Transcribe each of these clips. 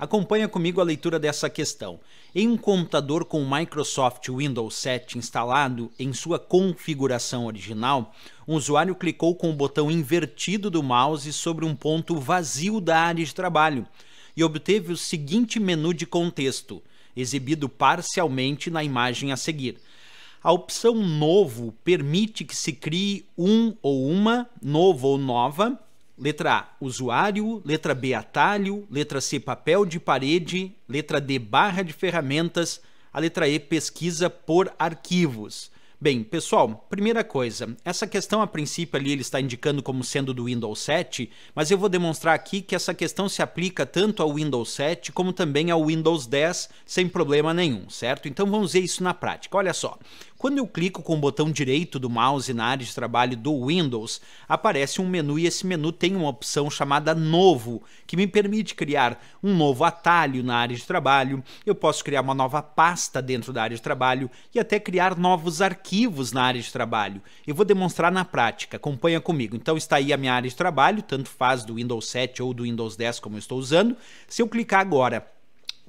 Acompanha comigo a leitura dessa questão. Em um computador com Microsoft Windows 7 instalado em sua configuração original, um usuário clicou com o botão invertido do mouse sobre um ponto vazio da área de trabalho e obteve o seguinte menu de contexto, exibido parcialmente na imagem a seguir. A opção Novo permite que se crie um ou uma, novo ou nova, Letra A, usuário. Letra B, atalho. Letra C, papel de parede. Letra D, barra de ferramentas. A letra E, pesquisa por arquivos. Bem, pessoal, primeira coisa, essa questão a princípio ali ele está indicando como sendo do Windows 7, mas eu vou demonstrar aqui que essa questão se aplica tanto ao Windows 7 como também ao Windows 10 sem problema nenhum, certo? Então vamos ver isso na prática. Olha só, quando eu clico com o botão direito do mouse na área de trabalho do Windows, aparece um menu e esse menu tem uma opção chamada Novo, que me permite criar um novo atalho na área de trabalho, eu posso criar uma nova pasta dentro da área de trabalho e até criar novos arquivos na área de trabalho. Eu vou demonstrar na prática, acompanha comigo. Então está aí a minha área de trabalho, tanto faz do Windows 7 ou do Windows 10 como eu estou usando. Se eu clicar agora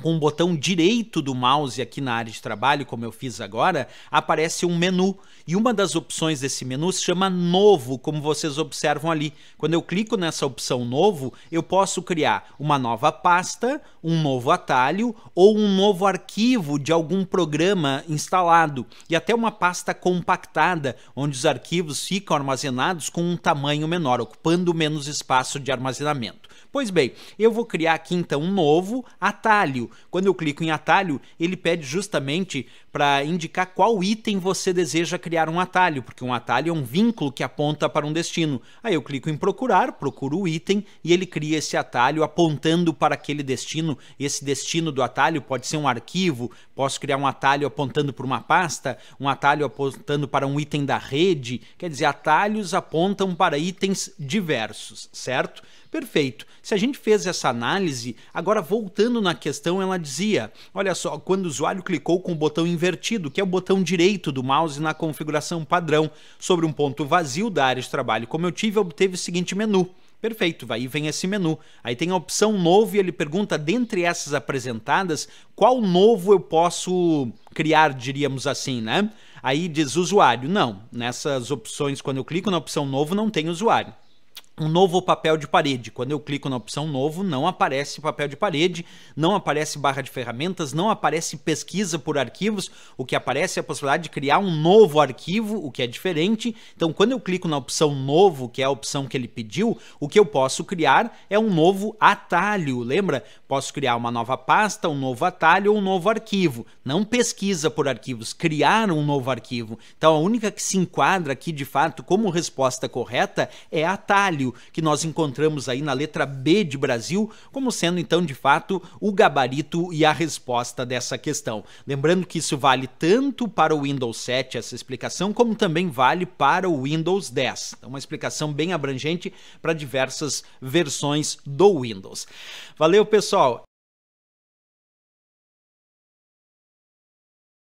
com o botão direito do mouse aqui na área de trabalho, como eu fiz agora, aparece um menu. E uma das opções desse menu se chama Novo, como vocês observam ali. Quando eu clico nessa opção Novo, eu posso criar uma nova pasta, um novo atalho ou um novo arquivo de algum programa instalado. E até uma pasta compactada, onde os arquivos ficam armazenados com um tamanho menor, ocupando menos espaço de armazenamento. Pois bem, eu vou criar aqui então um novo atalho. Quando eu clico em atalho, ele pede justamente para indicar qual item você deseja criar um atalho, porque um atalho é um vínculo que aponta para um destino. Aí eu clico em procurar, procuro o item e ele cria esse atalho apontando para aquele destino. Esse destino do atalho pode ser um arquivo, posso criar um atalho apontando para uma pasta, um atalho apontando para um item da rede. Quer dizer, atalhos apontam para itens diversos, certo? Perfeito. Se a gente fez essa análise, agora voltando na questão, ela dizia: olha só, quando o usuário clicou com o botão invertido, que é o botão direito do mouse na configuração padrão, sobre um ponto vazio da área de trabalho, como eu tive, obteve o seguinte menu. Perfeito, aí vem esse menu. Aí tem a opção novo e ele pergunta, dentre essas apresentadas, qual novo eu posso criar, diríamos assim, né? Aí diz usuário. Não, nessas opções, quando eu clico na opção novo, não tem usuário um novo papel de parede. Quando eu clico na opção novo, não aparece papel de parede, não aparece barra de ferramentas, não aparece pesquisa por arquivos, o que aparece é a possibilidade de criar um novo arquivo, o que é diferente. Então, quando eu clico na opção novo, que é a opção que ele pediu, o que eu posso criar é um novo atalho. Lembra? Posso criar uma nova pasta, um novo atalho ou um novo arquivo. Não pesquisa por arquivos, criar um novo arquivo. Então, a única que se enquadra aqui de fato como resposta correta é atalho que nós encontramos aí na letra B de Brasil, como sendo então de fato o gabarito e a resposta dessa questão. Lembrando que isso vale tanto para o Windows 7 essa explicação, como também vale para o Windows 10. Então, uma explicação bem abrangente para diversas versões do Windows. Valeu, pessoal.